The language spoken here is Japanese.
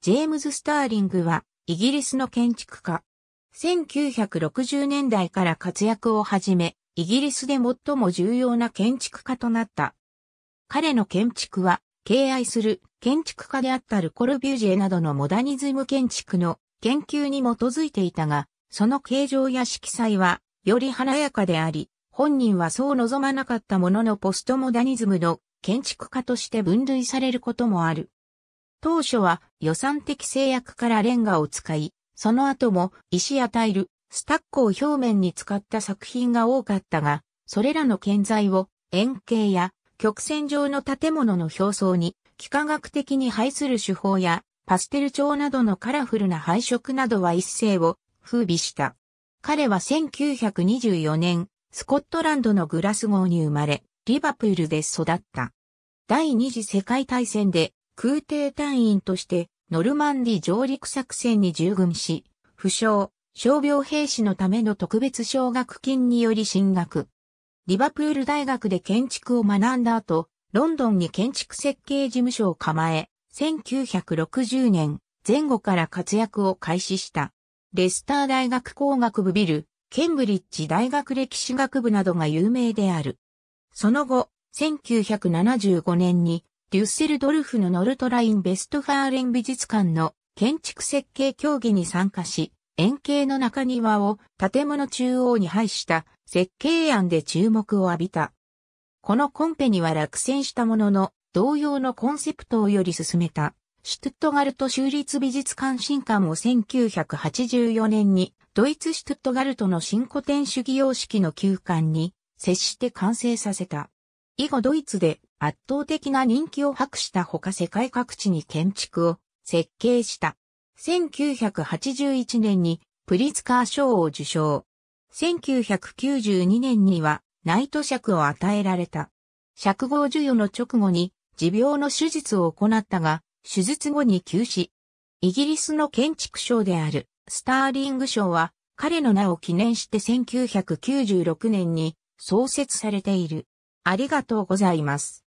ジェームズ・スターリングは、イギリスの建築家。1960年代から活躍を始め、イギリスで最も重要な建築家となった。彼の建築は、敬愛する建築家であったルコルビュジェなどのモダニズム建築の研究に基づいていたが、その形状や色彩はより華やかであり、本人はそう望まなかったもののポストモダニズムの建築家として分類されることもある。当初は予算的制約からレンガを使い、その後も石やタイル、スタッコを表面に使った作品が多かったが、それらの建材を円形や曲線上の建物の表層に幾何学的に配する手法やパステル調などのカラフルな配色などは一世を風靡した。彼は1924年、スコットランドのグラスゴーに生まれ、リバプールで育った。第二次世界大戦で空挺隊員としてノルマンディ上陸作戦に従軍し、負傷、傷病兵士のための特別奨学金により進学。リバプール大学で建築を学んだ後、ロンドンに建築設計事務所を構え、1960年前後から活躍を開始した。レスター大学工学部ビル、ケンブリッジ大学歴史学部などが有名である。その後、1975年にデュッセルドルフのノルトラインベストファーレン美術館の建築設計協議に参加し、円形の中庭を建物中央に配した設計案で注目を浴びた。このコンペには落選したものの、同様のコンセプトをより進めた、シュトゥットガルト州立美術館新館を1984年に、ドイツシュトゥットガルトの新古典主義様式の旧館に接して完成させた。以後ドイツで圧倒的な人気を博したほか世界各地に建築を設計した。1981年にプリツカー賞を受賞。1992年にはナイト尺を与えられた。尺号授与の直後に持病の手術を行ったが、手術後に休止。イギリスの建築賞であるスターリング賞は彼の名を記念して1996年に創設されている。ありがとうございます。